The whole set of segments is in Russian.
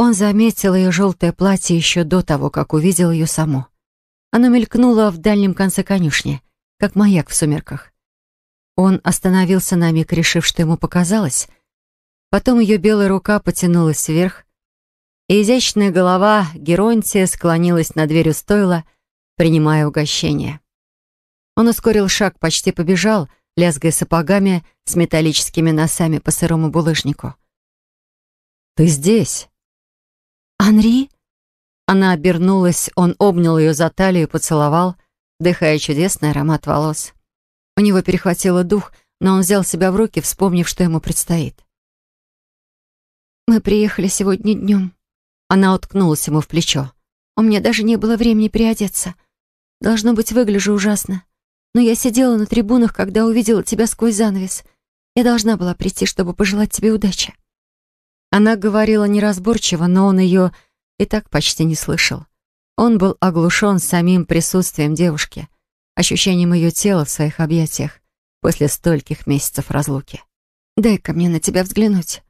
Он заметил ее желтое платье еще до того, как увидел ее саму. Оно мелькнуло в дальнем конце конюшни, как маяк в сумерках. Он остановился на миг, решив, что ему показалось. Потом ее белая рука потянулась вверх, и изящная голова Геронтия склонилась над дверью стойла, принимая угощение. Он ускорил шаг, почти побежал, лязгая сапогами с металлическими носами по сырому булыжнику. «Ты здесь!» «Анри?» Она обернулась, он обнял ее за талию и поцеловал, дыхая чудесный аромат волос. У него перехватило дух, но он взял себя в руки, вспомнив, что ему предстоит. «Мы приехали сегодня днем». Она уткнулась ему в плечо. «У меня даже не было времени переодеться. Должно быть, выгляжу ужасно. Но я сидела на трибунах, когда увидела тебя сквозь занавес. Я должна была прийти, чтобы пожелать тебе удачи». Она говорила неразборчиво, но он ее и так почти не слышал. Он был оглушен самим присутствием девушки, ощущением ее тела в своих объятиях после стольких месяцев разлуки. «Дай-ка мне на тебя взглянуть».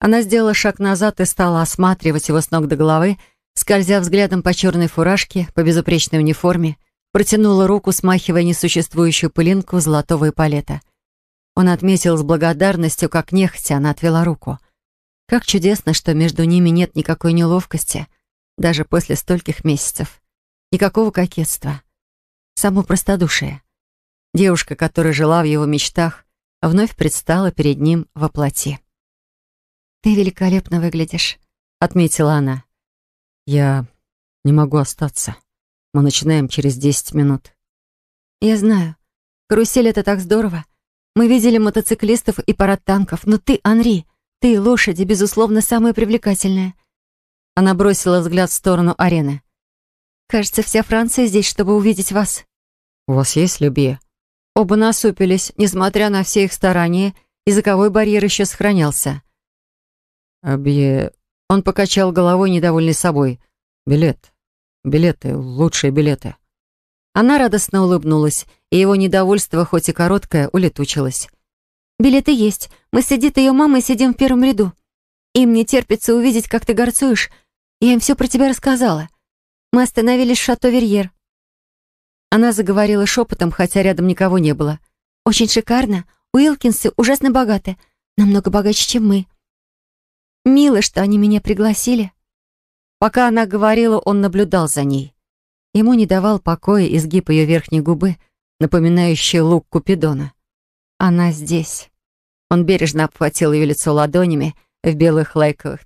Она сделала шаг назад и стала осматривать его с ног до головы, скользя взглядом по черной фуражке, по безупречной униформе, протянула руку, смахивая несуществующую пылинку золотого эполета. Он отметил с благодарностью, как нехотя она отвела руку — как чудесно, что между ними нет никакой неловкости, даже после стольких месяцев. Никакого кокетства. Само простодушие. Девушка, которая жила в его мечтах, вновь предстала перед ним во плоти. «Ты великолепно выглядишь», — отметила она. «Я не могу остаться. Мы начинаем через десять минут». «Я знаю. Карусель — это так здорово. Мы видели мотоциклистов и парад танков, но ты, Анри, ты, лошади, безусловно, самая привлекательная». Она бросила взгляд в сторону арены. «Кажется, вся Франция здесь, чтобы увидеть вас». «У вас есть любви?» Оба насупились, несмотря на все их старания, языковой барьер еще сохранялся. «Объе...» Он покачал головой, недовольный собой. «Билет. Билеты. Лучшие билеты». Она радостно улыбнулась, и его недовольство, хоть и короткое, улетучилось. Билеты есть. Мы сидит ее мама и сидим в первом ряду. Им не терпится увидеть, как ты горцуешь. Я им все про тебя рассказала. Мы остановились в Шато-Верьер. Она заговорила шепотом, хотя рядом никого не было. «Очень шикарно. Уилкинсы ужасно богаты. Намного богаче, чем мы. Мило, что они меня пригласили». Пока она говорила, он наблюдал за ней. Ему не давал покоя изгиб ее верхней губы, напоминающий лук Купидона. Она здесь. Он бережно обхватил ее лицо ладонями в белых лайковых